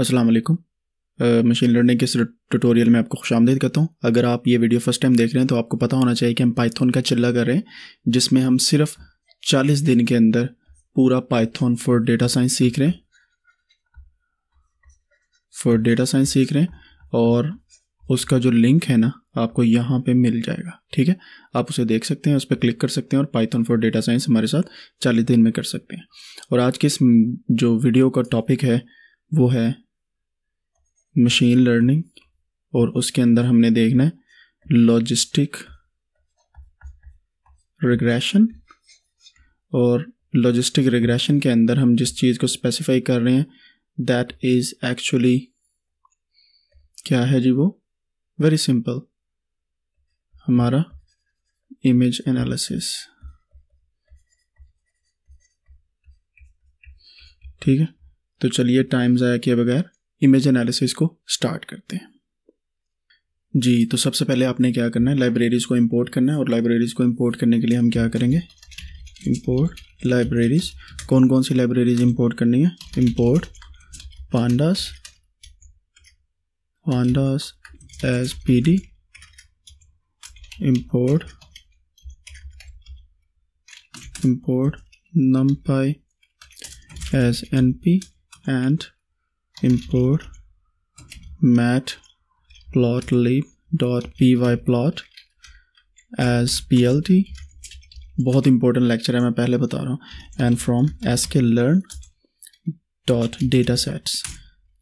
अस्सलाम वालेकुम machine learning के इस ट्यूटोरियल में आपको खुश आमदेद करता हूँ अगर आप ये वीडियो फर्स्ट टाइम देख रहे हैं तो आपको पता होना चाहिए कि हम पाइथन का चिल्ला कर रहे हैं जिसमें हम सिर्फ 40 दिन के अंदर पूरा पाइथन फॉर डेटा साइंस सीख रहे हैं फॉर डेटा साइंस सीख रहे हैं और उसका जो लिंक है ना आपको यहाँ पर मिल जाएगा ठीक है आप उसे देख सकते हैं उस पर क्लिक कर सकते हैं और पाइथन फॉर डेटा साइंस हमारे साथ चालीस दिन में कर सकते हैं और आज के इस जो वीडियो का टॉपिक है वो है मशीन लर्निंग और उसके अंदर हमने देखना है लॉजिस्टिक रिग्रेशन और लॉजिस्टिक रिग्रेशन के अंदर हम जिस चीज़ को स्पेसिफाई कर रहे हैं दैट इज़ एक्चुअली क्या है जी वो वेरी सिंपल हमारा इमेज एनालिसिस ठीक है तो चलिए टाइम ज़ाया किए बगैर इमेज एनालिसिस को स्टार्ट करते हैं जी तो सबसे पहले आपने क्या करना है लाइब्रेरीज़ को इंपोर्ट करना है और लाइब्रेरीज़ को इंपोर्ट करने के लिए हम क्या करेंगे इंपोर्ट लाइब्रेरीज़ कौन कौन सी लाइब्रेरीज़ इंपोर्ट करनी है import pandas pandas as P D import import numpy as N P and import matplotlib.py plot as plt बहुत इंपॉर्टेंट लेक्चर है मैं पहले बता रहा हूँ and from S K learn dot data sets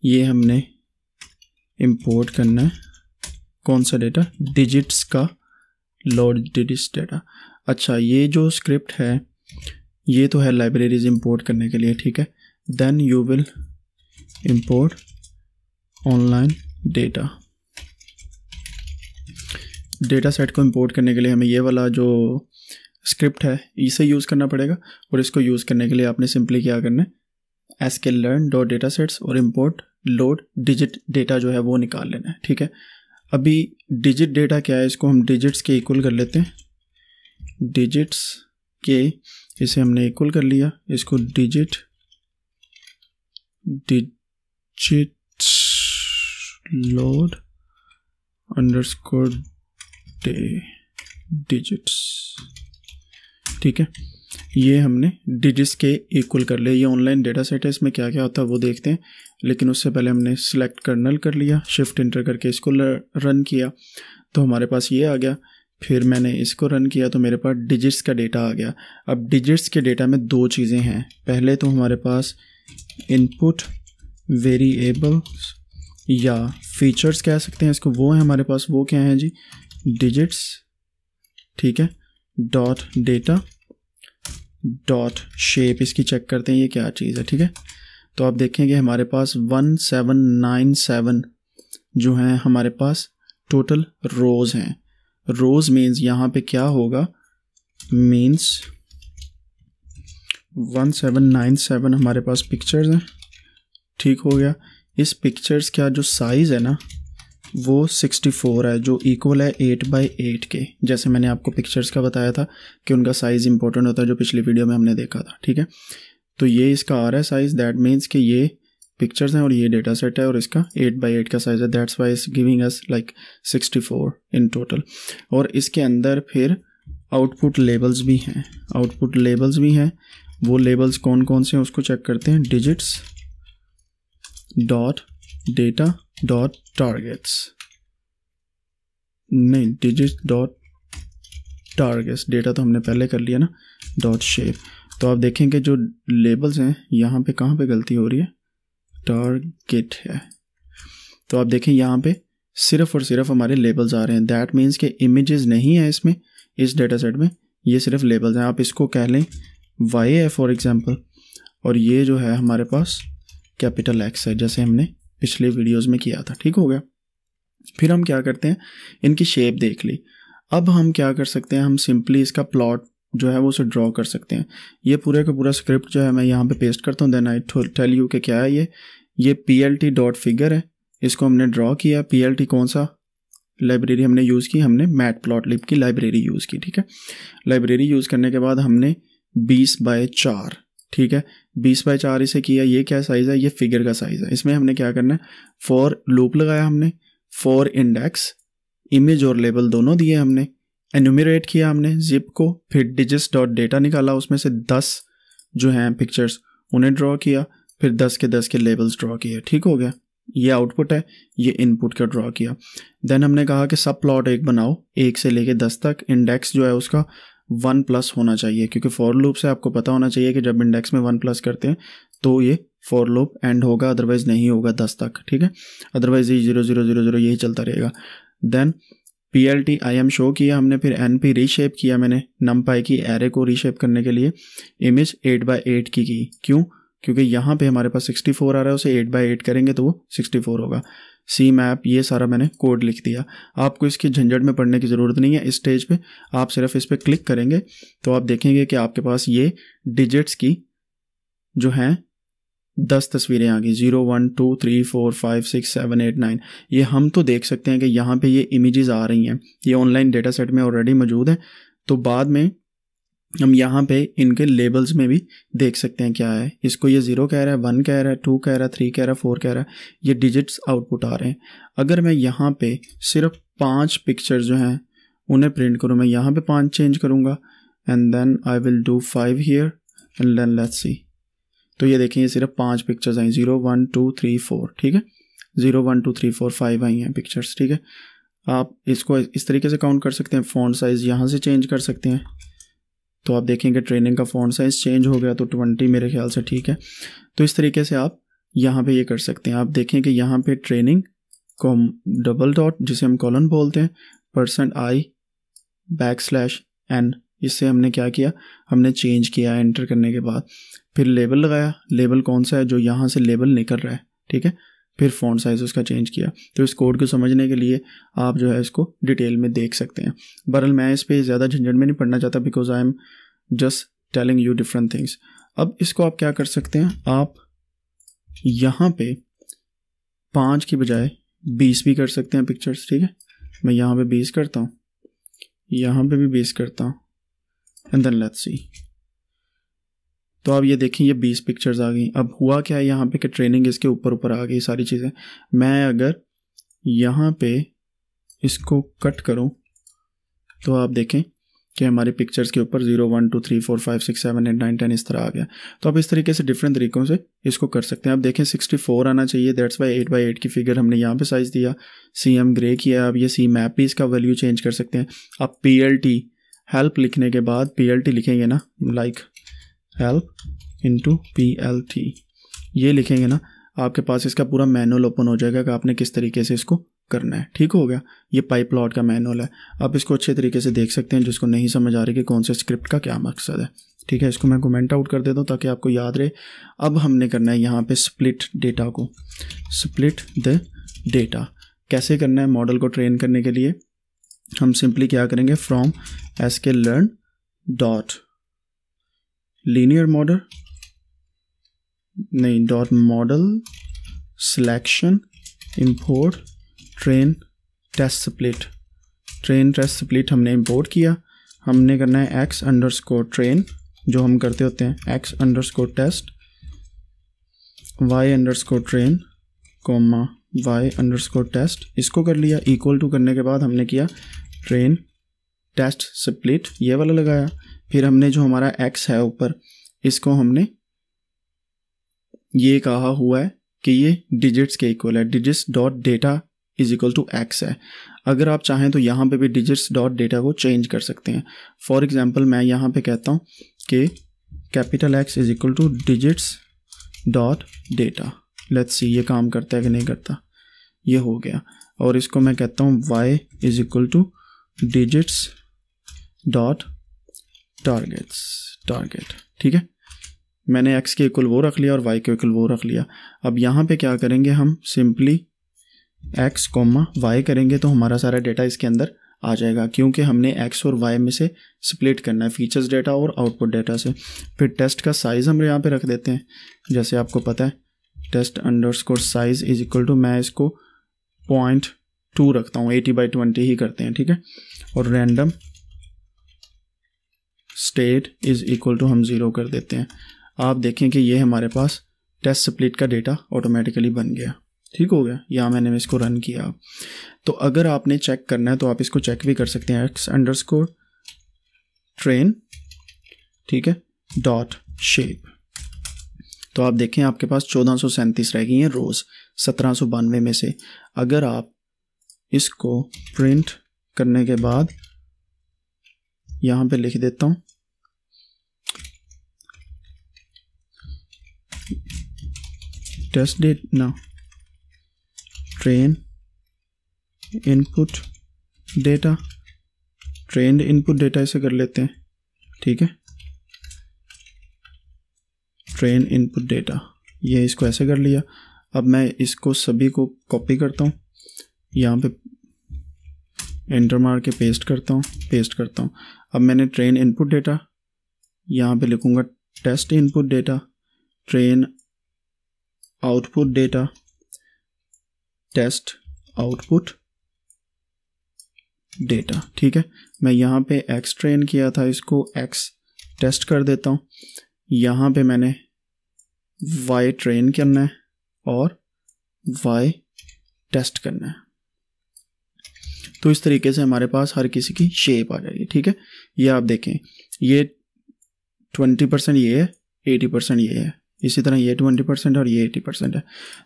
ये हमने इंपोर्ट करना है कौन सा डेटा डिजिट्स का लोड डिजिट्स डेटा अच्छा ये जो स्क्रिप्ट है ये तो है लाइब्रेरीज इंपोर्ट करने के लिए ठीक है then you will import online data data set को इंपोर्ट करने के लिए हमें ये वाला जो स्क्रिप्ट है इसे यूज़ करना पड़ेगा और इसको यूज़ करने के लिए आपने सिंपली क्या करना है S K learn dot data sets और इम्पोर्ट लोड डिजिट डेटा जो है वो निकाल लेना है ठीक है अभी डिजिट डेटा क्या है इसको हम डिजिट्स के इक्वल कर लेते हैं डिजिट्स के इसे हमने इक्वल कर लिया इसको digit digit git load underscore day digits ठीक है ये हमने डिजिट्स के इक्वल कर लिया ये ऑनलाइन डेटा सेट है इसमें क्या क्या होता है वो देखते हैं लेकिन उससे पहले हमने सेलेक्ट कर्नल कर लिया शिफ्ट इंटर करके इसको रन किया तो हमारे पास ये आ गया फिर मैंने इसको रन किया तो मेरे पास डिजिट्स का डेटा आ गया अब डिजिट्स के डेटा में दो चीज़ें हैं पहले तो हमारे पास इनपुट वेरिएबल्स या फीचर्स कह सकते हैं इसको वो है हमारे पास वो क्या है जी डिजिट्स ठीक है डॉट डेटा डॉट शेप इसकी चेक करते हैं ये क्या चीज़ है ठीक है तो आप देखेंगे हमारे पास वन सेवन नाइन सेवन जो हैं हमारे पास टोटल रोज़ हैं रोज़ मीन्स यहाँ पे क्या होगा means one seven nine seven हमारे पास पिक्चर्स हैं ठीक हो गया इस पिक्चर्स का जो साइज़ है ना वो 64 है जो इक्वल है 8 बाई एट के जैसे मैंने आपको पिक्चर्स का बताया था कि उनका साइज़ इंपॉर्टेंट होता है जो पिछली वीडियो में हमने देखा था ठीक है तो ये इसका आ रहा है साइज़ दैट मीन्स कि ये पिक्चर्स हैं और ये डेटा सेट है और इसका एट बाई एट का साइज़ है that's why is giving us like sixty four in total और इसके अंदर फिर आउटपुट लेबल्स भी हैं आउटपुट लेबल्स भी हैं वो लेबल्स कौन कौन से हैं उसको चेक करते हैं digits dot data dot targets नहीं डिजिट डॉट टारगेट्स डेटा तो हमने पहले कर लिया ना डॉट शेप तो आप देखेंगे जो लेबल्स हैं यहाँ पे कहाँ पे गलती हो रही है टारगेट है तो आप देखें यहाँ पे सिर्फ और सिर्फ हमारे लेबल्स आ रहे हैं दैट मीन्स के इमेजेस नहीं है इसमें इस डेटा सेट में ये सिर्फ लेबल्स हैं आप इसको कह लें वाई है फॉर एग्ज़ाम्पल और ये जो है हमारे पास कैपिटल एक्स है जैसे हमने पिछले वीडियोज़ में किया था ठीक हो गया फिर हम क्या करते हैं इनकी शेप देख ली अब हम क्या कर सकते हैं हम सिंपली इसका प्लॉट जो है वो उसे ड्रॉ कर सकते हैं ये पूरे का पूरा स्क्रिप्ट जो है मैं यहाँ पे पेस्ट करता हूँ देन आई टेल यू कि क्या है ये ये P L T dot figure है इसको हमने ड्रॉ किया पी एल टी कौन सा लाइब्रेरी हमने यूज़ की हमने मैट प्लॉट लिप की लाइब्रेरी यूज़ की ठीक है लाइब्रेरी यूज़ करने के बाद हमने बीस बाय चार ठीक है बीस बाई चार इसे किया ये क्या साइज़ है ये फिगर का साइज़ है इसमें हमने क्या करना है फॉर लूप लगाया हमने फॉर इंडेक्स इमेज और लेबल दोनों दिए हमने एनुमरेट किया हमने जिप को फिर डिजिट्स डॉट डेटा निकाला उसमें से दस जो हैं पिक्चर्स उन्हें ड्रॉ किया फिर दस के दस के लेबल्स ड्रॉ किए ठीक हो गया ये आउटपुट है ये इनपुट का ड्रॉ किया देन हमने कहा कि सब प्लॉट एक बनाओ एक से लेके दस तक इंडेक्स जो है उसका वन प्लस होना चाहिए क्योंकि फॉर लूप से आपको पता होना चाहिए कि जब इंडेक्स में वन प्लस करते हैं तो ये फॉर लूप एंड होगा अदरवाइज नहीं होगा दस तक ठीक है अदरवाइज ये जीरो जीरो जीरो जीरो यही चलता रहेगा then P L T I M show किया हमने फिर एन पी रीशेप किया मैंने नम पाई की एरे को रीशेप करने के लिए इमेज एट बाई एट की की क्यों क्योंकि यहाँ पे हमारे पास सिक्सटी फोर आ रहा है उसे एट बाई एट करेंगे तो वो सिक्सटी फोर होगा सी मैप ये सारा मैंने कोड लिख दिया आपको इसकी झंझट में पढ़ने की ज़रूरत नहीं है इस स्टेज पे आप सिर्फ इस पर क्लिक करेंगे तो आप देखेंगे कि आपके पास ये डिजिट्स की जो हैं दस तस्वीरें आ गई zero one two three four five six seven eight nine ये हम तो देख सकते हैं कि यहाँ पे ये इमेजेस आ रही हैं ये ऑनलाइन डेटा सेट में ऑलरेडी मौजूद है तो बाद में हम यहाँ पे इनके लेबल्स में भी देख सकते हैं क्या है इसको ये ज़ीरो कह रहा है वन कह रहा है टू कह रहा है थ्री कह रहा है फोर कह रहा है ये डिजिट्स आउटपुट आ रहे हैं अगर मैं यहाँ पे सिर्फ पांच पिक्चर जो हैं उन्हें प्रिंट करूँ मैं यहाँ पे पांच चेंज करूँगा and then I will do five here and then let's see तो ये देखें ये सिर्फ पाँच पिक्चर्स आई zero one two three four ठीक है zero one two three four five आई हैं पिक्चर्स ठीक है आप इसको इस तरीके से काउंट कर सकते हैं फ़ोन साइज़ यहाँ से चेंज कर सकते हैं तो आप देखेंगे ट्रेनिंग का फ़ॉन्ट साइज़ चेंज हो गया तो ट्वेंटी मेरे ख्याल से ठीक है तो इस तरीके से आप यहाँ पे ये कर सकते हैं आप देखें कि यहाँ पे ट्रेनिंग कॉम डबल डॉट जिसे हम कॉलन बोलते हैं percent I backslash N इससे हमने क्या किया हमने चेंज किया एंटर करने के बाद फिर लेबल लगाया लेबल कौन सा है जो यहाँ से लेबल निकल रहा है ठीक है फिर फ़ॉन्ट साइज़ उसका चेंज किया तो इस कोड को समझने के लिए आप जो है इसको डिटेल में देख सकते हैं बरल मैं इस पर ज़्यादा झंझट में नहीं पढ़ना चाहता because I am just telling you different things अब इसको आप क्या कर सकते हैं आप यहाँ पे पाँच की बजाय बीस भी कर सकते हैं पिक्चर्स ठीक है मैं यहाँ पे बीस करता हूँ यहाँ पे भी बीस करता हूँ एंड देन लेट्स सी तो आप ये देखें ये बीस पिक्चर्स आ गई अब हुआ क्या है यहाँ पे कि ट्रेनिंग इसके ऊपर ऊपर आ गई सारी चीज़ें मैं अगर यहाँ पे इसको कट करूँ तो आप देखें कि हमारी पिक्चर्स के ऊपर zero one two three four five six seven eight nine ten इस तरह आ गया तो आप इस तरीके से डिफरेंट तरीक़ों से इसको कर सकते हैं आप देखें सिक्सटी फोर आना चाहिए that's by eight by eight की फिगर हमने यहाँ पे साइज़ दिया सी एम ग्रे किया आप ये सी मैप भी इसका वैल्यू चेंज कर सकते हैं आप पी एल टी हेल्प लिखने के बाद पी एल टी लिखेंगे ना like like, help into P L T ये लिखेंगे ना आपके पास इसका पूरा मैनुअल ओपन हो जाएगा कि आपने किस तरीके से इसको करना है ठीक हो गया ये पाइप लॉट का मैनुअल है आप इसको अच्छे तरीके से देख सकते हैं जिसको नहीं समझ आ रही कि कौन से स्क्रिप्ट का क्या मकसद है ठीक है इसको मैं कमेंट आउट कर देता हूँ ताकि आपको याद रहे अब हमने करना है यहाँ पे स्प्लिट डेटा को स्प्लिट द डेटा कैसे करना है मॉडल को ट्रेन करने के लिए हम सिंपली क्या करेंगे from S K learn dot linear model नहीं dot model selection import train test split train test split हमने इम्पोर्ट किया हमने करना है एक्स अंडर स्कोर ट्रेन जो हम करते होते हैं X underscore test Y underscore train comma Y underscore test इसको कर लिया इक्वल टू करने के बाद हमने किया ट्रेन टेस्ट स्प्लिट ये वाला लगाया फिर हमने जो हमारा एक्स है ऊपर इसको हमने ये कहा हुआ है कि ये डिजिट्स के इक्वल है digits dot data is equal to X है अगर आप चाहें तो यहाँ पे भी डिजिट्स डॉट डेटा को चेंज कर सकते हैं फॉर एग्जांपल मैं यहाँ पे कहता हूँ कि capital X is equal to digits dot data let's see ये काम करता है कि नहीं करता ये हो गया और इसको मैं कहता हूँ Y is equal to digits dot targets target ठीक है मैंने एक्स के इक्वल वो रख लिया और वाई के इक्वल वो रख लिया अब यहाँ पे क्या करेंगे हम सिंपली एक्स कोमा वाई करेंगे तो हमारा सारा डेटा इसके अंदर आ जाएगा क्योंकि हमने एक्स और वाई में से स्प्लिट करना है फीचर्स डेटा और आउटपुट डेटा से फिर टेस्ट का साइज़ हम यहाँ पे रख देते हैं जैसे आपको पता है test underscore size is equal to मैं इसको पॉइंट टू रखता हूँ एटी बाई ट्वेंटी ही करते हैं ठीक है और random state is equal to हम ज़ीरो कर देते हैं आप देखें कि ये हमारे पास टेस्ट स्प्लिट का डेटा ऑटोमेटिकली बन गया ठीक हो गया या मैंने इसको रन किया तो अगर आपने चेक करना है तो आप इसको चेक भी कर सकते हैं एक्स अंडर स्कोर ट्रेन ठीक है डॉट शेप तो आप देखें आपके पास चौदह सौ सैंतीस रह गई हैं रोज़ सत्रह सौ बानवे में से अगर आप इसको प्रिंट करने के बाद यहाँ पे लिख देता हूँ test date now train input data trained input data ऐसे कर लेते हैं ठीक है ट्रेन इनपुट डेटा ये इसको ऐसे कर लिया अब मैं इसको सभी को कॉपी करता हूँ यहाँ पे एंटर मार के पेस्ट करता हूँ पेस्ट करता हूँ अब मैंने ट्रेन इनपुट डेटा यहाँ पे लिखूँगा test input data train output data test output data ठीक है मैं यहाँ पे एक्स ट्रेन किया था इसको एक्स टेस्ट कर देता हूँ यहाँ पे मैंने वाई ट्रेन करना है और वाई टेस्ट करना है तो इस तरीके से हमारे पास हर किसी की शेप आ जाएगी ठीक है ये आप देखें ये ट्वेंटी परसेंट ये है एटी परसेंट ये है इसी तरह ये ट्वेंटी परसेंट और ये एटी परसेंट है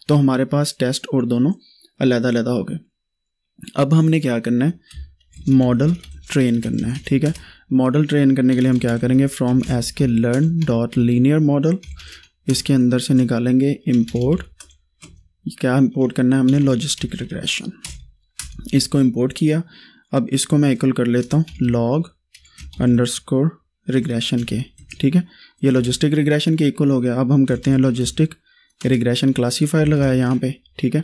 तो हमारे पास टेस्ट और दोनों अलहदा अलहदा हो गए अब हमने क्या करना है मॉडल ट्रेन करना है ठीक है मॉडल ट्रेन करने के लिए हम क्या करेंगे from S K learn dot linear model इसके अंदर से निकालेंगे इम्पोर्ट क्या इम्पोर्ट करना है हमने लॉजिस्टिक रिग्रेशन इसको इम्पोर्ट किया अब इसको मैं इक्वल कर लेता हूँ लॉग अंडरस्कोर रिग्रेशन के ठीक है ये लॉजिस्टिक रिग्रेशन के इक्वल हो गया अब हम करते हैं लॉजिस्टिक रिग्रेशन क्लासीफायर लगाया यहाँ पे ठीक है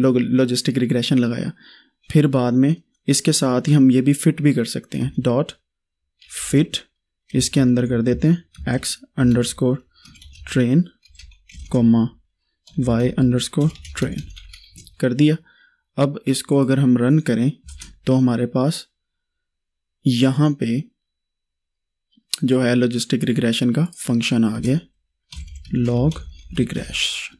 लोग लॉजिस्टिक रिग्रेशन लगाया फिर बाद में इसके साथ ही हम ये भी फिट भी कर सकते हैं डॉट फिट इसके अंदर कर देते हैं X underscore train comma Y underscore train कर दिया अब इसको अगर हम रन करें तो हमारे पास यहाँ पे जो है लॉजिस्टिक रिग्रेशन का फंक्शन आ गया लॉग रिग्रेशन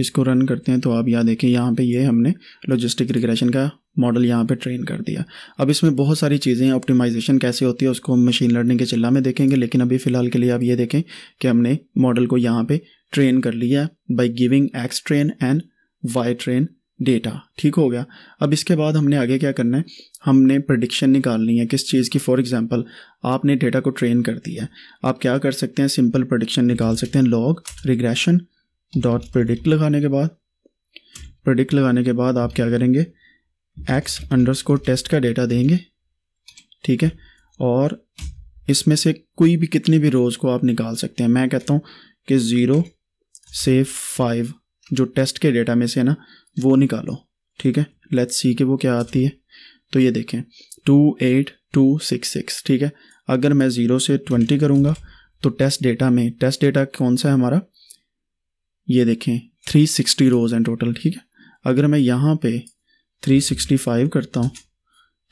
इसको रन करते हैं तो आप यहाँ देखें यहाँ पे ये हमने लॉजिस्टिक रिग्रेशन का मॉडल यहाँ पे ट्रेन कर दिया अब इसमें बहुत सारी चीज़ें ऑप्टिमाइजेशन कैसे होती है उसको हम मशीन लर्निंग के चिल्ला में देखेंगे लेकिन अभी फ़िलहाल के लिए आप ये देखें कि हमने मॉडल को यहाँ पे ट्रेन कर लिया by giving X train and Y train data ठीक हो गया अब इसके बाद हमने आगे क्या करना है हमने प्रडिक्शन निकालनी है किस चीज़ की फॉर एग्जांपल आपने डेटा को ट्रेन कर दिया है आप क्या कर सकते हैं सिंपल प्रडिक्शन निकाल सकते हैं लॉग रिग्रेशन डॉट प्रडिक्ट लगाने के बाद प्रडिक्ट लगाने के बाद आप क्या करेंगे एक्स अंडरस्कोर टेस्ट का डेटा देंगे ठीक है और इसमें से कोई भी कितनी भी रोज़ को आप निकाल सकते हैं मैं कहता हूँ कि ज़ीरो से फाइव जो टेस्ट के डेटा में से है ना वो निकालो ठीक है लेट्स सी के वो क्या आती है तो ये देखें two eight two six six ठीक है अगर मैं ज़ीरो से ट्वेंटी करूँगा तो टेस्ट डेटा में टेस्ट डेटा कौन सा है हमारा ये देखें थ्री सिक्सटी रोज़ हैं टोटल ठीक है अगर मैं यहाँ पे थ्री सिक्सटी फाइव करता हूँ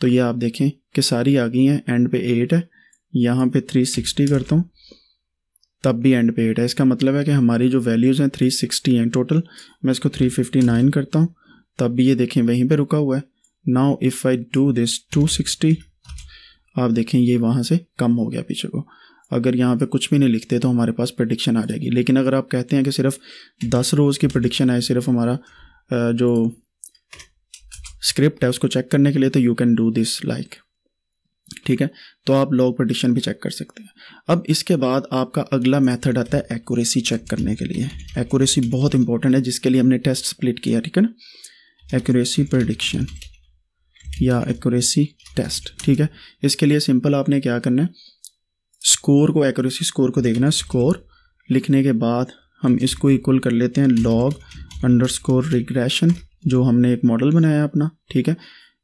तो ये आप देखें कि सारी आ गई हैं एंड पे एट है यहाँ पे थ्री सिक्सटी करता हूँ तब भी एंड पे एट है इसका मतलब है कि हमारी जो वैल्यूज़ हैं थ्री सिक्सटी हैं टोटल मैं इसको थ्री फिफ्टी नाइन करता हूँ तब भी ये देखें वहीं पे रुका हुआ है now if I do this to sixty आप देखें ये वहाँ से कम हो गया पीछे को अगर यहाँ पे कुछ भी नहीं लिखते तो हमारे पास प्रडिक्शन आ जाएगी लेकिन अगर आप कहते हैं कि सिर्फ दस रोज़ की प्रडिक्शन आए सिर्फ हमारा जो स्क्रिप्ट है उसको चेक करने के लिए तो you can do this like ठीक है तो आप लॉग पटिशन भी चेक कर सकते हैं अब इसके बाद आपका अगला मेथड आता है एक्यूरेसी चेक करने के लिए एक्यूरेसी बहुत इंपॉर्टेंट है जिसके लिए हमने टेस्ट स्प्लिट किया ठीक है ना एक्यूरेसी प्रडिक्शन या एक्यूरेसी टेस्ट ठीक है इसके लिए सिंपल आपने क्या करना है स्कोर को एक्यूरेसी स्कोर को देखना है स्कोर लिखने के बाद हम इसको इक्वल कर लेते हैं लॉग अंडर स्कोर रिग्रेशन जो हमने एक मॉडल बनाया अपना ठीक है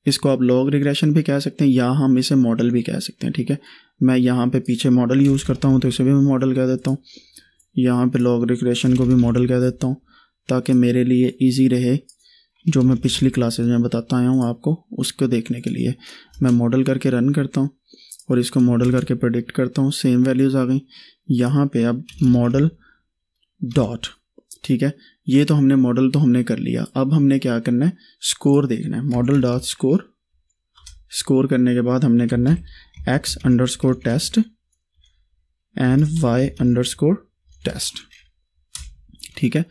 इसको आप लॉग रिग्रेशन भी कह सकते हैं या हम इसे मॉडल भी कह सकते हैं ठीक है मैं यहाँ पे पीछे मॉडल यूज़ करता हूँ तो इसे भी मैं मॉडल कह देता हूँ यहाँ पे लॉग रिग्रेशन को भी मॉडल कह देता हूँ ताकि मेरे लिए ईजी रहे जो मैं पिछली क्लासेज में बताता आया हूँ आपको उसको देखने के लिए मैं मॉडल करके रन करता हूँ और इसको मॉडल करके प्रोडिक्ट करता हूँ सेम वैल्यूज़ आ गई यहाँ पर अब मॉडल डॉट ठीक है ये तो हमने मॉडल तो हमने कर लिया अब हमने क्या करना है स्कोर देखना है मॉडल डॉट स्कोर स्कोर करने के बाद हमने करना है X underscore test and Y underscore test ठीक है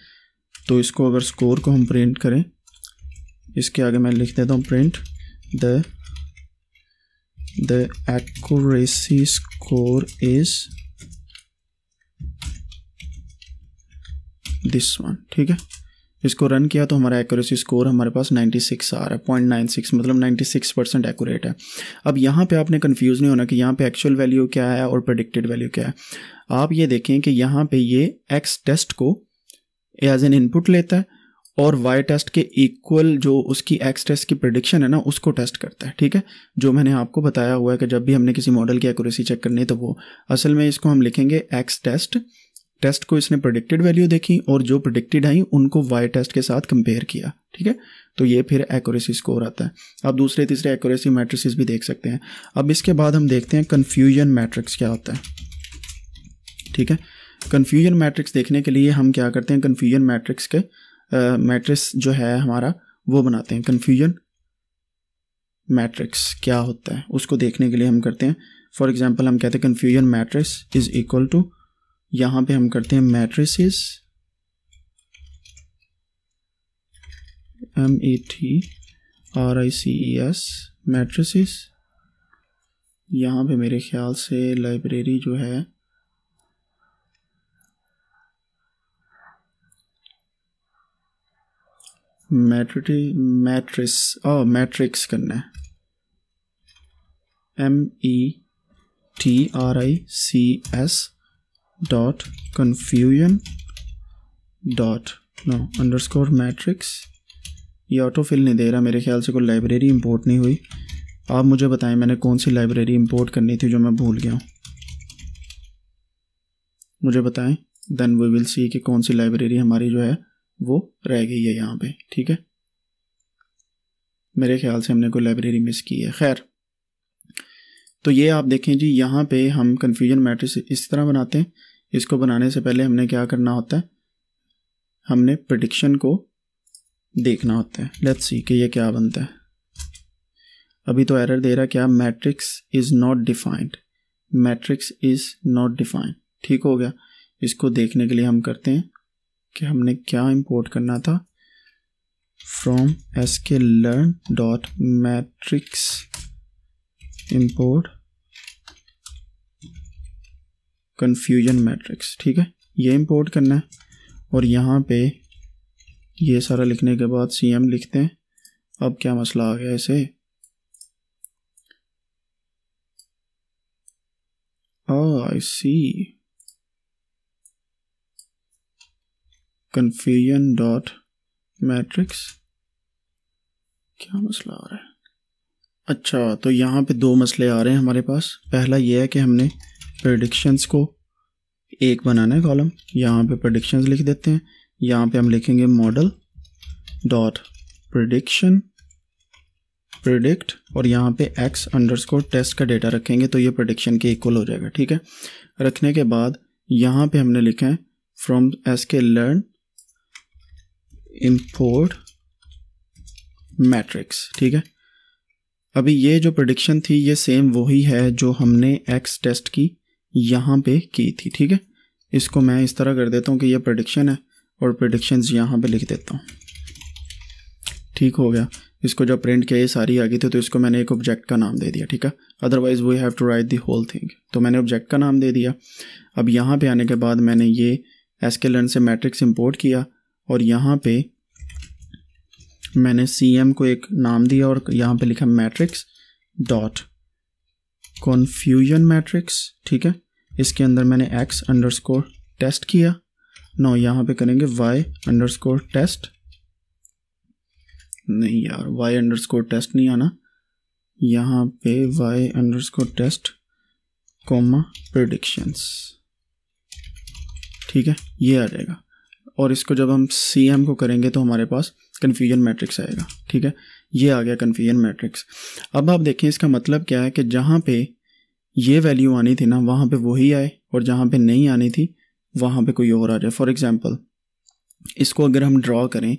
तो इसको अगर स्कोर को हम प्रिंट करें इसके आगे मैं लिख देता हूँ print the the accuracy score is this one ठीक है इसको रन किया तो हमारा एक्यूरेसी स्कोर हमारे पास 96 आ रहा है पॉइंट नाइन सिक्स मतलब 96 परसेंट एक्यूरेट है अब यहाँ पे आपने कंफ्यूज नहीं होना कि यहाँ पे एक्चुअल वैल्यू क्या है और प्रडिक्टेड वैल्यू क्या है आप ये देखें कि यहाँ पे ये एक्स टेस्ट को एज एन इनपुट लेता है और वाई टेस्ट के इक्वल जो उसकी एक्स टेस्ट की प्रडिक्शन है ना उसको टेस्ट करता है ठीक है जो मैंने आपको बताया हुआ है कि जब भी हमने किसी मॉडल की एक्यूरेसी चेक करनी है तो वो असल में इसको हम लिखेंगे एक्स टेस्ट टेस्ट को इसने प्रोडिक्टेड वैल्यू देखी और जो प्रोडिक्टेड आई उनको वाई टेस्ट के साथ कंपेयर किया ठीक है तो ये फिर एक्यूरेसी स्कोर आता है आप दूसरे तीसरे एक्यूरेसी मैट्रिक्स भी देख सकते हैं अब इसके बाद हम देखते हैं कन्फ्यूजन मैट्रिक्स क्या होता है ठीक है कन्फ्यूजन मैट्रिक्स देखने के लिए हम क्या करते हैं कन्फ्यूजन मैट्रिक्स के मैट्रिक्स जो है हमारा वो बनाते हैं कन्फ्यूजन मैट्रिक्स क्या होता है उसको देखने के लिए हम करते हैं फॉर एग्जाम्पल हम कहते हैं confusion matrix is equal to यहाँ पे हम करते हैं matrices M A T R I C E S matrices यहाँ पे मेरे ख्याल से लाइब्रेरी जो है मैट्रिटी मैट्रिस ओ मैट्रिक्स करना है M E T R I C S dot confusion dot no underscore matrix ये ऑटो फिल नहीं दे रहा मेरे ख्याल से कोई लाइब्रेरी इंपोर्ट नहीं हुई आप मुझे बताएं मैंने कौन सी लाइब्रेरी इंपोर्ट करनी थी जो मैं भूल गया हूँ मुझे बताएं देन वी विल सी कि कौन सी लाइब्रेरी हमारी जो है वो रह गई है यहाँ पे ठीक है मेरे ख्याल से हमने कोई लाइब्रेरी मिस की है खैर तो ये आप देखें जी यहाँ पे हम कन्फ्यूजन मैट्रिक्स इस तरह बनाते हैं इसको बनाने से पहले हमने क्या करना होता है हमने प्रडिक्शन को देखना होता है लेट्स सी कि ये क्या बनता है अभी तो एरर दे रहा क्या matrix is not defined matrix is not defined ठीक हो गया इसको देखने के लिए हम करते हैं कि हमने क्या इंपोर्ट करना था from S K learn dot matrix import confusion matrix ठीक है ये इंपोर्ट करना है और यहाँ पे ये सारा लिखने के बाद सी एम लिखते हैं अब क्या मसला आ गया इसे I see confusion dot matrix क्या मसला आ रहा है अच्छा तो यहाँ पे दो मसले आ रहे हैं हमारे पास पहला ये है कि हमने प्रडिक्शंस को एक बनाना है कॉलम यहाँ पे प्रडिक्शंस लिख देते हैं यहाँ पे हम लिखेंगे मॉडल डॉट प्रडिक्शन प्रिडिक्ट और यहाँ पे एक्स अंडरस्कोर टेस्ट का डेटा रखेंगे तो ये प्रडिक्शन के इक्वल हो जाएगा ठीक है रखने के बाद यहाँ पे हमने लिखा है from S K learn import matrix ठीक है अभी ये जो प्रडिक्शन थी ये सेम वही है जो हमने एक्स टेस्ट की यहाँ पे की थी ठीक है इसको मैं इस तरह कर देता हूँ कि ये प्रडिक्शन है और प्रडिक्शन यहाँ पे लिख देता हूँ ठीक हो गया इसको जब प्रिंट किया ये सारी आ गई थी तो इसको मैंने एक ऑब्जेक्ट का नाम दे दिया ठीक है otherwise we have to write the whole thing तो मैंने ऑब्जेक्ट का नाम दे दिया अब यहाँ पे आने के बाद मैंने ये एस के लर्न से मैट्रिक्स इम्पोर्ट किया और यहाँ पे मैंने सी एम को एक नाम दिया और यहाँ पे लिखा मैट्रिक्स डॉट कॉन्फ्यूजन मैट्रिक्स ठीक है इसके अंदर मैंने एक्स अंडरस्कोर टेस्ट किया नो यहाँ पे करेंगे वाई अंडरस्कोर टेस्ट नहीं यार वाई अंडरस्कोर टेस्ट नहीं आना यहाँ पे Y underscore test comma predictions ठीक है ये आ जाएगा और इसको जब हम सी एम को करेंगे तो हमारे पास कन्फ्यूजन मैट्रिक्स आएगा ठीक है ये आ गया कन्फ्यूजन मैट्रिक्स अब आप देखें इसका मतलब क्या है कि जहाँ पे ये वैल्यू आनी थी ना वहाँ पे वही आए और जहाँ पे नहीं आनी थी वहाँ पे कोई और आ जाए फॉर एग्ज़ाम्पल इसको अगर हम ड्रॉ करें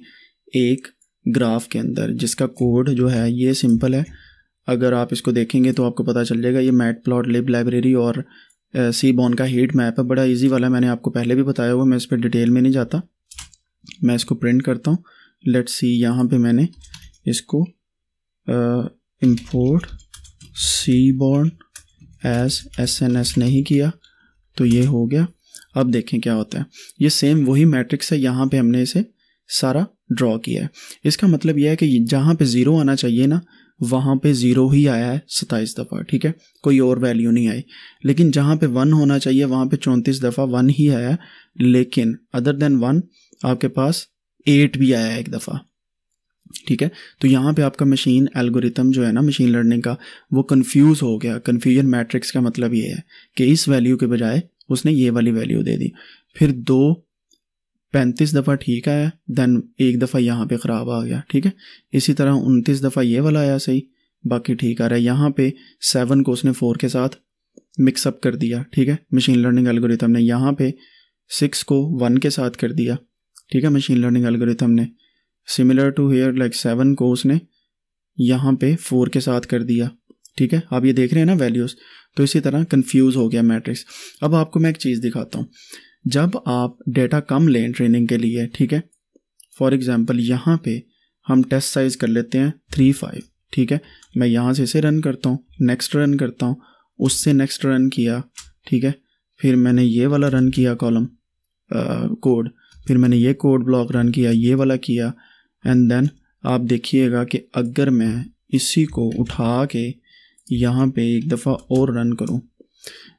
एक ग्राफ के अंदर जिसका कोड जो है ये सिंपल है अगर आप इसको देखेंगे तो आपको पता चल जाएगा ये मैट प्लॉट लिब लाइब्रेरी और सी बॉन का हीट मैप है बड़ा ईजी वाला मैंने आपको पहले भी बताया हुआ मैं इस पर डिटेल में नहीं जाता मैं इसको प्रिंट करता हूँ लेट्स सी यहाँ पे मैंने इसको import seaborn as S N S नहीं किया तो ये हो गया अब देखें क्या होता है ये सेम वही मैट्रिक्स है यहाँ पे हमने इसे सारा ड्रॉ किया है इसका मतलब यह है कि जहाँ पे ज़ीरो आना चाहिए ना वहाँ पे ज़ीरो ही आया है सत्ताईस दफ़ा ठीक है कोई और वैल्यू नहीं आई लेकिन जहाँ पे वन होना चाहिए वहाँ पे चौंतीस दफ़ा वन ही आया है लेकिन अदर देन वन आपके पास एट भी आया है एक दफ़ा ठीक है तो यहाँ पे आपका मशीन एल्गोरिथम जो है ना मशीन लर्निंग का वो कंफ्यूज हो गया कन्फ्यूजन मैट्रिक्स का मतलब ये है कि इस वैल्यू के बजाय उसने ये वाली वैल्यू दे दी फिर दो पैंतीस दफ़ा ठीक आया देन एक दफ़ा यहाँ पे ख़राब आ गया ठीक है इसी तरह उनतीस दफ़ा ये वाला आया सही बाकी ठीक आ रहा है यहाँ पे सेवन को उसने फोर के साथ मिक्सअप कर दिया ठीक है मशीन लर्निंग एल्गोरिथम ने यहाँ पे सिक्स को वन के साथ कर दिया ठीक है मशीन लर्निंग एल्गोरिथम ने similar to here like seven को उसने यहाँ पे फोर के साथ कर दिया ठीक है आप ये देख रहे हैं ना वैल्यूज़ तो इसी तरह कंफ्यूज हो गया मैट्रिक्स अब आपको मैं एक चीज़ दिखाता हूँ जब आप डेटा कम लें ट्रेनिंग के लिए ठीक है फॉर एग्ज़ाम्पल यहाँ पे हम टेस्ट साइज़ कर लेते हैं थ्री फाइव ठीक है मैं यहाँ से इसे रन करता हूँ नेक्स्ट रन करता हूँ उससे नेक्स्ट रन किया ठीक है फिर मैंने ये वाला रन किया कॉलम कोड फिर मैंने ये कोड ब्लॉक रन किया ये वाला किया एंड देन आप देखिएगा कि अगर मैं इसी को उठा के यहाँ पे एक दफ़ा और रन करूँ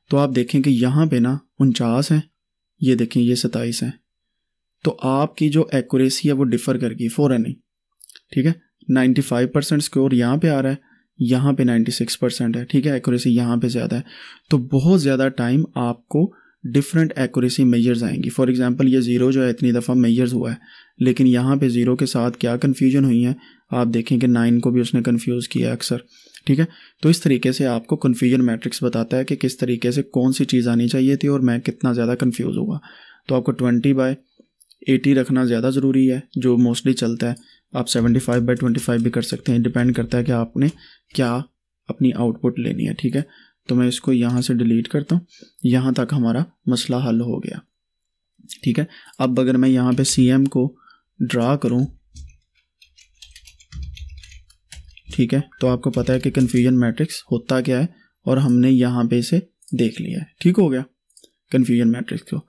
तो आप देखें कि यहाँ पे ना उनचास हैं ये देखें ये सताईस हैं तो आपकी जो एक्यूरेसी है वो डिफ़र करगी फ़ौरन ही ठीक है नाइन्टी फाइव परसेंट स्कोर यहाँ पे आ रहा है यहाँ पे नाइन्टी सिक्स परसेंट है ठीक है एक्यूरेसी यहाँ पे ज़्यादा है तो बहुत ज़्यादा टाइम आपको डिफरेंट एक्यूरेसी मेजर्स आएंगी फॉर एग्जांपल ये ज़ीरो जो है इतनी दफ़ा मेजर्स हुआ है लेकिन यहाँ पे ज़ीरो के साथ क्या कन्फ्यूजन हुई है आप देखें कि नाइन को भी उसने कन्फ्यूज़ किया अक्सर ठीक है तो इस तरीके से आपको कन्फ्यूजन मैट्रिक्स बताता है कि किस तरीके से कौन सी चीज़ आनी चाहिए थी और मैं कितना ज़्यादा कन्फ्यूज़ हुआ तो आपको ट्वेंटी बाय एटी रखना ज़्यादा ज़रूरी है जो मोस्टली चलता है आप seventy five by twenty five भी कर सकते हैं डिपेंड करता है कि आपने क्या अपनी आउटपुट लेनी है ठीक है तो मैं इसको यहाँ से डिलीट करता हूँ यहाँ तक हमारा मसला हल हो गया ठीक है अब अगर मैं यहाँ पे सी एम को ड्रा करूँ ठीक है तो आपको पता है कि कन्फ्यूजन मैट्रिक्स होता क्या है और हमने यहाँ पे इसे देख लिया है ठीक हो गया कन्फ्यूजन मैट्रिक्स को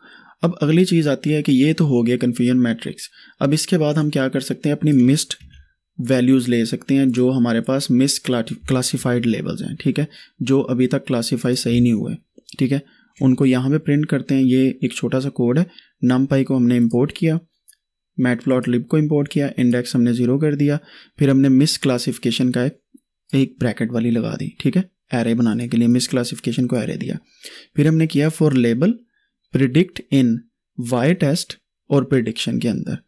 अब अगली चीज़ आती है कि ये तो हो गया कन्फ्यूजन मैट्रिक्स अब इसके बाद हम क्या कर सकते हैं अपनी मिस्ड वैल्यूज़ ले सकते हैं जो हमारे पास मिस क्लासीफाइड लेबल्स हैं ठीक है जो अभी तक क्लासीफाई सही नहीं हुए ठीक है उनको यहाँ पे प्रिंट करते हैं ये एक छोटा सा कोड है नम को हमने इम्पोर्ट किया मैट प्लॉट लिप को इम्पोर्ट किया इंडेक्स हमने ज़ीरो कर दिया फिर हमने मिस क्लासीफिकेशन का एक, एक ब्रैकेट वाली लगा दी ठीक है एरे बनाने के लिए मिस क्लासीफिकेशन को एरे दिया फिर हमने किया for label predict in Y test और प्रिडिक्शन के अंदर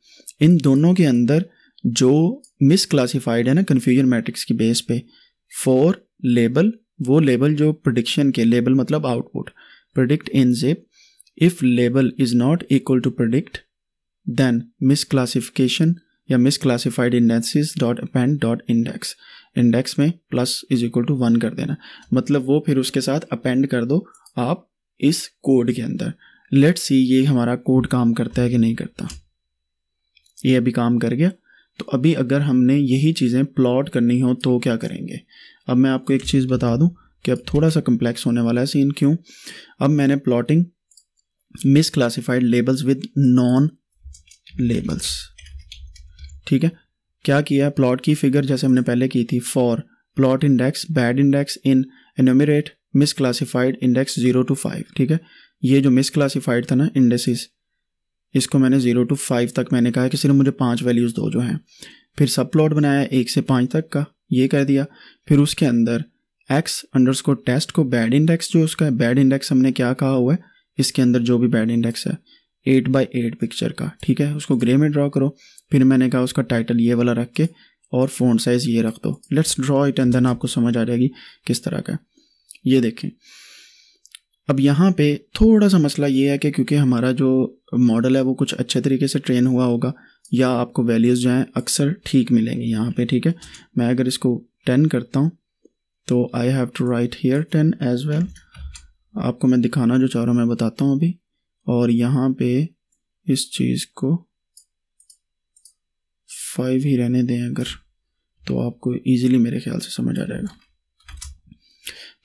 इन दोनों के अंदर जो मिसक्लासिफाइड है ना कन्फ्यूजन मैट्रिक्स की बेस पे फॉर लेबल वो लेबल जो प्रडिक्शन के लेबल मतलब output in in if label is not not to to predict misclassification या misclassified indices dot append dot index index में plus is equal to one कर देना मतलब वो फिर उसके साथ अपेंड कर दो आप इस कोड के अंदर लेट्स सी ये हमारा कोड काम करता है कि नहीं करता ये अभी काम कर गया तो अभी अगर हमने यही चीज़ें प्लॉट करनी हो तो क्या करेंगे अब मैं आपको एक चीज़ बता दूं कि अब थोड़ा सा कम्प्लेक्स होने वाला है सीन क्यों अब मैंने plotting misclassified labels with non labels ठीक है क्या किया प्लॉट की फिगर जैसे हमने पहले की थी for plot index bad index in enumerate classified index zero to five ठीक है ये जो मिस क्लासीफाइड था ना इंडेसिस इसको मैंने ज़ीरो टू फाइव तक मैंने कहा कि सिर्फ मुझे पाँच वैल्यूज़ दो जो हैं फिर सब प्लॉट बनाया एक से पाँच तक का ये कर दिया फिर उसके अंदर एक्स अंडर टेस्ट को बैड इंडेक्स जो उसका है बैड इंडेक्स हमने क्या कहा हुआ है इसके अंदर जो भी बैड इंडेक्स है एट बाई एट पिक्चर का ठीक है उसको ग्रे में ड्रॉ करो फिर मैंने कहा उसका टाइटल ये वाला रख के और फ़ोन साइज़ ये रख दो let's draw it and then आपको समझ आ जाएगी किस तरह का ये देखें अब यहाँ पे थोड़ा सा मसला ये है कि क्योंकि हमारा जो मॉडल है वो कुछ अच्छे तरीके से ट्रेन हुआ होगा या आपको वैल्यूज़ जो हैं अक्सर ठीक मिलेंगे यहाँ पे ठीक है मैं अगर इसको टेन करता हूँ तो I have to write here ten as well आपको मैं दिखाना जो चाह रहा हूँ मैं बताता हूँ अभी और यहाँ पे इस चीज़ को फाइव ही रहने दें अगर तो आपको ईजिली मेरे ख्याल से समझ आ जाएगा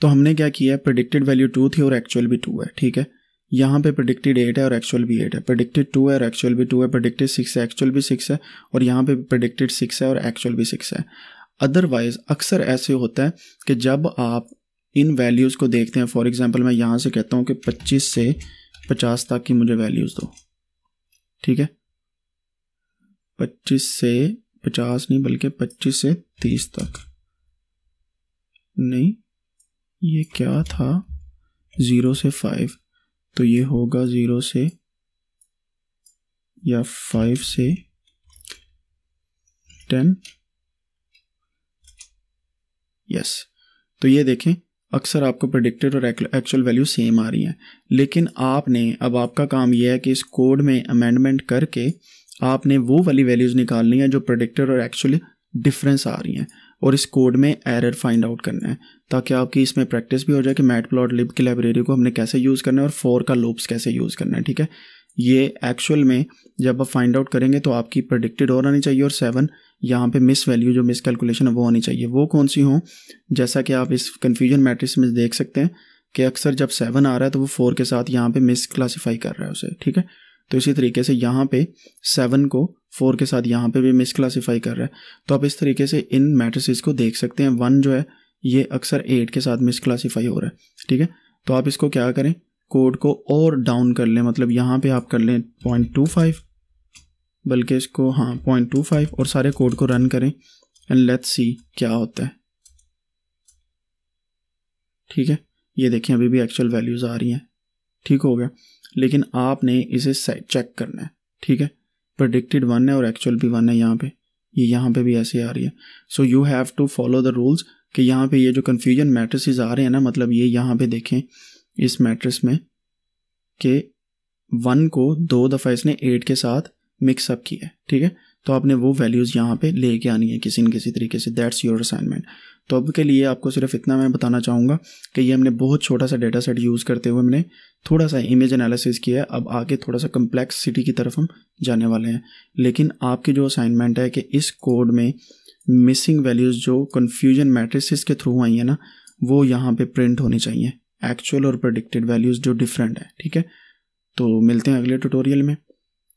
तो हमने क्या किया है प्रडिक्टेड वैल्यू टू थी और एक्चुअल भी टू है ठीक है यहाँ पे प्रडिक्टेड एट है और एक्चुअल भी एट है प्रडिक्टेड टू है और एक्चुअल भी टू है प्रडिक्टेड सिक्स है एक्चुअल भी सिक्स है और यहाँ पे प्रडिक्टेड सिक्स है और एक्चुअल भी सिक्स है अदरवाइज अक्सर ऐसे होता है कि जब आप इन वैल्यूज़ को देखते हैं फॉर एग्जाम्पल मैं यहाँ से कहता हूँ कि पच्चीस से पचास तक की मुझे वैल्यूज़ दो ठीक है पच्चीस से पचास नहीं बल्कि पच्चीस से तीस तक नहीं ये क्या था ज़ीरो से फाइव तो ये होगा ज़ीरो से या फाइव से टेन यस तो ये देखें अक्सर आपको प्रोडिक्टेड और एक्चुअल वैल्यू सेम आ रही हैं लेकिन आपने अब आपका काम यह है कि इस कोड में अमेंडमेंट करके आपने वो वाली वैल्यूज़ निकालनी है जो प्रोडिक्टेड और एक्चुअल डिफरेंस आ रही हैं और इस कोड में एरर फाइंड आउट करना है ताकि आपकी इसमें प्रैक्टिस भी हो जाए कि मैट प्लॉट लिब की लाइब्रेरी को हमने कैसे यूज़ करना है और फोर का लूप्स कैसे यूज़ करना है ठीक है ये एक्चुअल में जब आप फाइंड आउट करेंगे तो आपकी प्रडिक्टेड और आनी चाहिए और सेवन यहाँ पे मिस वैल्यू जो मिस कैलकुलेशन है वो होनी चाहिए वो कौन सी हो जैसा कि आप इस कन्फ्यूजन मैट्रिक्स में देख सकते हैं कि अक्सर जब सेवन आ रहा है तो वो फोर के साथ यहाँ पे मिस क्लासीफाई कर रहा है उसे ठीक है तो इसी तरीके से यहाँ पे सेवन को फोर के साथ यहाँ पे भी मिस क्लासीफाई कर रहा है तो आप इस तरीके से इन मैट्रिसेस को देख सकते हैं वन जो है ये अक्सर एट के साथ मिस क्लासीफाई हो रहा है ठीक है तो आप इसको क्या करें कोड को और डाउन कर लें मतलब यहाँ पे आप कर लें पॉइंट टू फाइव बल्कि इसको हाँ पॉइंट टू फाइव और सारे कोड को रन करें एंड लेट्स सी क्या होता है ठीक है ये देखें अभी भी एक्चुअल वैल्यूज़ आ रही हैं ठीक हो गया लेकिन आपने इसे चेक करना है ठीक है प्रडिक्टेड वन है और एक्चुअल भी वन है यहाँ पे ये यह यहाँ पे भी ऐसे आ रही है so you have to follow the rules कि यहाँ पे ये जो कन्फ्यूजन मैट्रिसेस आ रहे हैं ना मतलब ये यहाँ पे देखें इस मैट्रिस में कि वन को दो दफ़ा इसने एट के साथ मिक्सअप किया है ठीक है तो आपने वो वैल्यूज़ यहाँ पे लेके आनी है किसी न किसी तरीके से दैट्स योर असाइनमेंट तो अब के लिए आपको सिर्फ इतना मैं बताना चाहूँगा कि ये हमने बहुत छोटा सा डेटा सेट यूज़ करते हुए हमने थोड़ा सा इमेज एनालिसिस किया है अब आगे थोड़ा सा सिटी की तरफ हम जाने वाले हैं लेकिन आपकी जो असाइनमेंट है कि इस कोड में मिसिंग वैल्यूज़ जो कन्फ्यूजन मैट्रिसिस के थ्रू आई है ना वो यहाँ पर प्रिंट होनी चाहिए एक्चुअल और प्रडिक्टेड वैल्यूज़ जो डिफरेंट है ठीक है तो मिलते हैं अगले ट्यूटोरियल में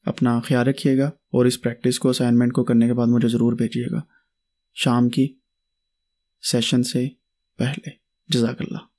अपना ख्याल रखिएगा और इस प्रैक्टिस को असाइनमेंट को करने के बाद मुझे ज़रूर भेजिएगा शाम की सेशन से पहले जजाकल्ला